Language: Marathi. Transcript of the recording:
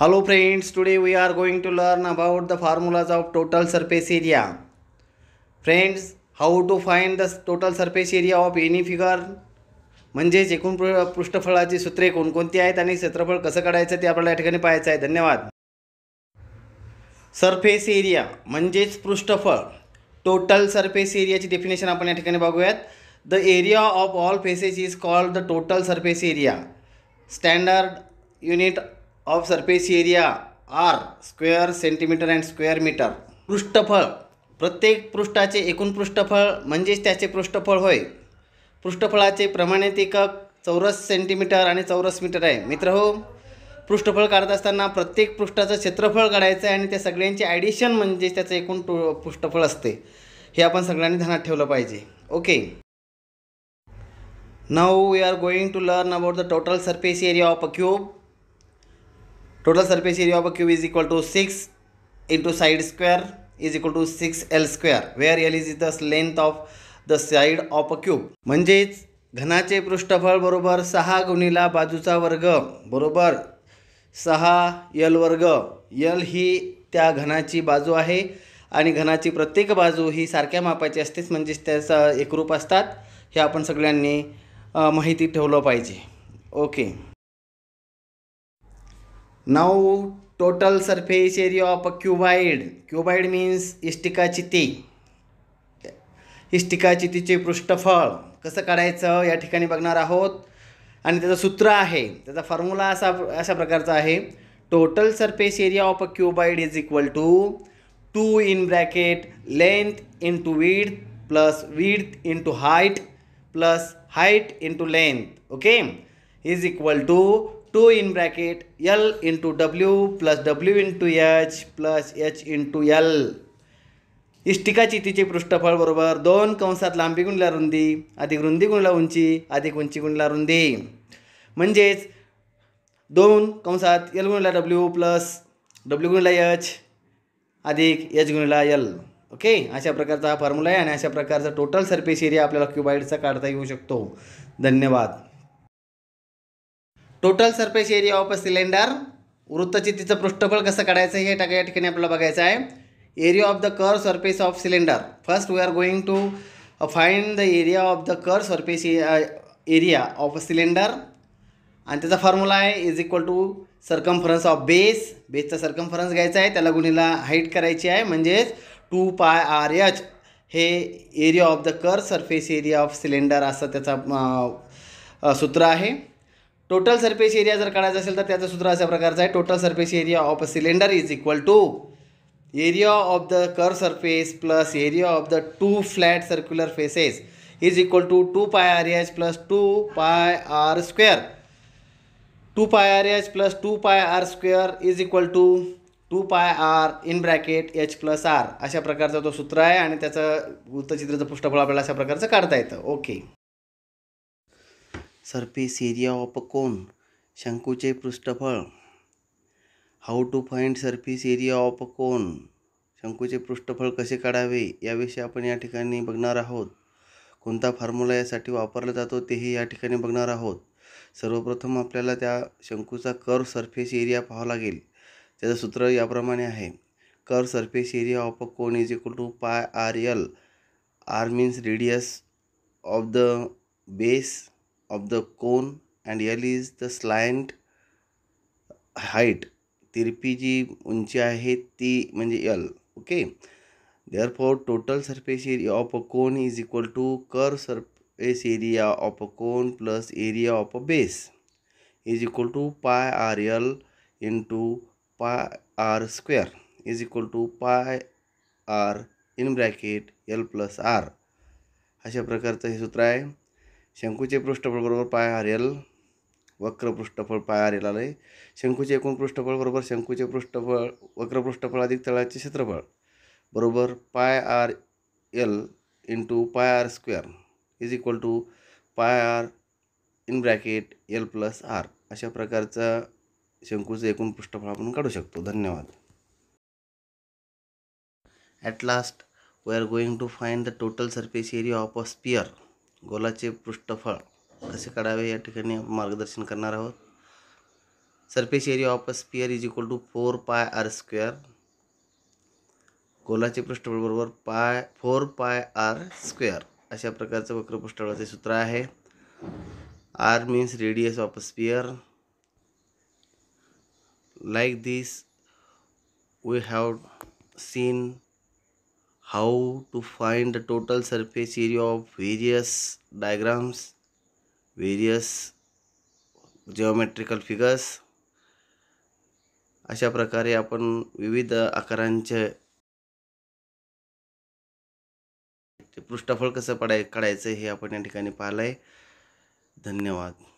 Hello friends today we are going to learn about the formulas of total surface area friends how to find the total surface area of any figure म्हणजेच एकूण पृष्ठफळाची सूत्रे कोणकोणती आहेत आणि क्षेत्रफळ कसं काढायचं ते आपल्याला या ठिकाणी पाहायचं आहे धन्यवाद सरफेस एरिया म्हणजेच पृष्ठफळ टोटल सरफेस एरियाची डेफिनेशन आपण या ठिकाणी बघूयात the area of all faces is called the total surface area standard unit of surface area are square centimetre and square metre पृष्ठफळ प्रत्येक पृष्ठाचे एकूण पृष्ठफळ म्हणजेच त्याचे पृष्ठफळ होय पृष्ठफळाचे प्रमाणित एकक चौरस सेंटीमीटर आणि चौरस मीटर आहे मित्र हो पृष्ठफळ काढत असताना प्रत्येक पृष्ठाचं क्षेत्रफळ काढायचं आहे आणि त्या सगळ्यांचे ॲडिशन म्हणजेच त्याचं एकूण पृष्ठफळ असते हे आपण सगळ्यांनी ध्यानात ठेवलं पाहिजे okay now we are going to learn about the total surface area of a cube total surface area of a cube is equal to 6 into side square is equal to six L square where L is is the length of the side of a cube म्हणजेच घनाचे पृष्ठफळ बरोबर सहा गुणीला बाजूचा वर्ग बरोबर सहा यल वर्ग यल ही त्या घनाची बाजू आहे आणि घनाची प्रत्येक बाजू ही सारख्या मापाची असतेच म्हणजेच त्याचं एकरूप असतात हे आपण सगळ्यांनी माहिती ठेवलं पाहिजे okay Now total of a of a means Cuboid means इष्टिकाचिती इष्टिकाचितीचे पृष्ठफळ कसं काढायचं या ठिकाणी बघणार आहोत आणि त्याचं सूत्र आहे त्याचा फॉर्म्युला असा अशा प्रकारचा आहे total surface area of a cuboid is equal to two in bracket length two width plus width two height plus height two length okay is equal to two in bracket L into W plus W into H plus H into L इष्टिकाची तिचे पृष्ठफळ बरोबर दोन कंसात लांबी गुणल्या रुंदी अधिक रुंदी गुणला उंची अधिक उंची गुणला रुंदी म्हणजेच दोन कंसात एल गुणला डब्ल्यू प्लस डब्ल्यू गुणला एच अधिक एच गुणला एल ओके अशा प्रकारचा हा फॉर्म्युला आहे आणि अशा प्रकारचा टोटल सर्फेस एरिया आपल्याला क्युबाईडचा काढता येऊ शकतो धन्यवाद total surface area of a cylinder तिचं पृष्ठफळ कसं काढायचं हे टाका या ठिकाणी आपल्याला बघायचं आहे area of the curved surface of cylinder first we are going to find the area of the curved surface area of a cylinder आणि त्याचा फॉर्म्युला आहे is equal to circumference of base बेसचा सरकमफरन्स घ्यायचा आहे त्याला गुणीला हाईट करायची आहे म्हणजेच टू पाय आर एच हे area of the curved surface area of cylinder असं त्याचा uh, सूत्र आहे टोटल सर्फेस एरिया जर काढायचा असेल तर त्याचं सूत्र अशा प्रकारचं आहे total surface area of a cylinder is equal to area of the curved surface plus area of the two flat circular faces is equal to two pi R H plus two pi R square two pi R H plus two pi R square is equal to two pi R in bracket H plus R अशा प्रकारचं तो सूत्र आहे आणि त्याचं वृत्तचित्राचं पृष्ठफळ आपल्याला अशा प्रकारचं काढता येतं okay surface area of cone शंकूचे पृष्ठफळ how to find surface area of cone शंकूचे पृष्ठफळ कसे काढावे याविषयी आपण या ठिकाणी बघणार आहोत कोणता फॉर्म्युला यासाठी वापरला जातो तेही या ठिकाणी बघणार आहोत सर्वप्रथम आपल्याला त्या शंकूचा कर सरफेस एरिया पाहावा लागेल त्याचं सूत्र याप्रमाणे आहे curved surface area of a cone is equal to pi R L R means radius of the base of the cone and L is the slant height. Tirpiji unchi manji L. Okay. Therefore, total surface area of a cone is equal to curve surface area of a cone plus area of a base is equal to pi R L into pi R square is equal to pi R in bracket L plus R. अशा प्रकारचं हे सूत्र आहे शंकूचे पृष्ठफळ बरोबर पाय आर एल वक्र पृष्ठफळ पाय आर एल आलं आहे शंकूचे एकूण पृष्ठफळ बरोबर शंकूचे पृष्ठफळ वक्र पृष्ठफळ अधिक तळाचे क्षेत्रफळ बरोबर pi R L into pi R square is equal to pi R in bracket L plus R अशा प्रकारचा शंकूचं एकूण पृष्ठफळ आपण काढू शकतो धन्यवाद at last we are going to find the total surface area of a sphere गोलाचे पृष्ठफळ कसे काढावे या ठिकाणी मार्गदर्शन करणार आहोत surface area of a sphere is equal to four pi R square गोलाचे पृष्ठफळ बरोबर pi four pi R square अशा प्रकारचं वक्र पृष्ठफळाचे सूत्र आहे R means radius of a sphere like this we have seen how to find the total surface area of various diagrams various geometrical figures अशा प्रकारे आपण विविध आकारांचे पृष्ठफळ कसं पडाय काढायचं हे आपण या ठिकाणी पाहिलं आहे धन्यवाद